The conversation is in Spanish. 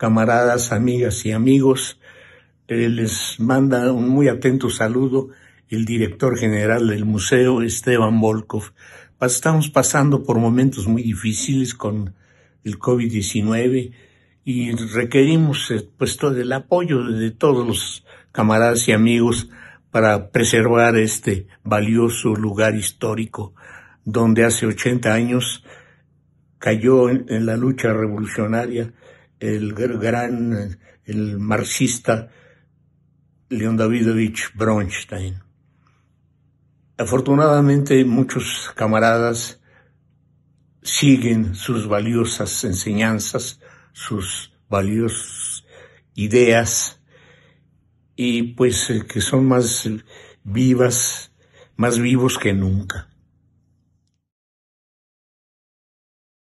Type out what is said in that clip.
camaradas, amigas y amigos. Eh, les manda un muy atento saludo el director general del museo, Esteban Volkov. Estamos pasando por momentos muy difíciles con el COVID-19 y requerimos eh, pues, todo el apoyo de todos los camaradas y amigos para preservar este valioso lugar histórico donde hace 80 años cayó en la lucha revolucionaria el gran, el marxista Leon Davidovich Bronstein. Afortunadamente muchos camaradas siguen sus valiosas enseñanzas, sus valiosas ideas, y pues eh, que son más vivas, más vivos que nunca.